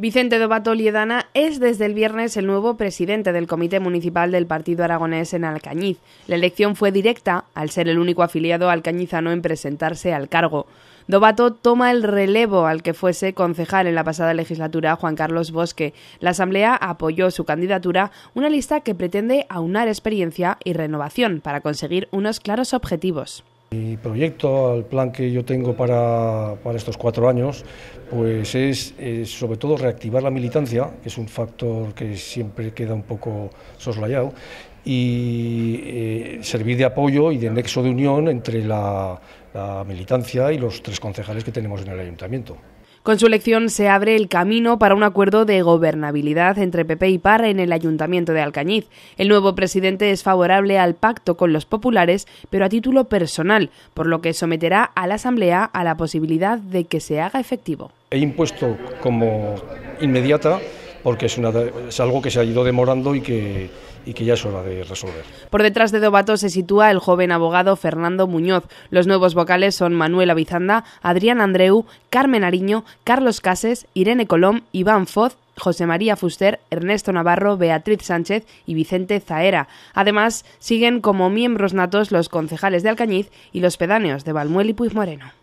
Vicente Dobato Liedana es desde el viernes el nuevo presidente del Comité Municipal del Partido Aragonés en Alcañiz. La elección fue directa al ser el único afiliado alcañizano en presentarse al cargo. Dobato toma el relevo al que fuese concejal en la pasada legislatura Juan Carlos Bosque. La Asamblea apoyó su candidatura, una lista que pretende aunar experiencia y renovación para conseguir unos claros objetivos. Mi proyecto, el plan que yo tengo para, estos cuatro años, pues es, sobre todo reactivar la militancia, que es un factor que siempre queda un poco soslayado, y eh, servir de apoyo y de nexo de unión entre la militancia y los tres concejales que tenemos en el ayuntamiento. Con su elección se abre el camino para un acuerdo de gobernabilidad entre PP y PAR en el Ayuntamiento de Alcañiz. El nuevo presidente es favorable al pacto con los populares, pero a título personal, por lo que someterá a la Asamblea a la posibilidad de que se haga efectivo. He impuesto como inmediata porque es, una, algo que se ha ido demorando y que, ya es hora de resolver. Por detrás de Dobato se sitúa el joven abogado Fernando Muñoz. Los nuevos vocales son Manuel Avizanda, Adrián Andreu, Carmen Ariño, Carlos Cases, Irene Colom, Iván Foz José María Fuster, Ernesto Navarro, Beatriz Sánchez y Vicente Zaera. Además, siguen como miembros natos los concejales de Alcañiz y los pedáneos de Balmuel y Moreno.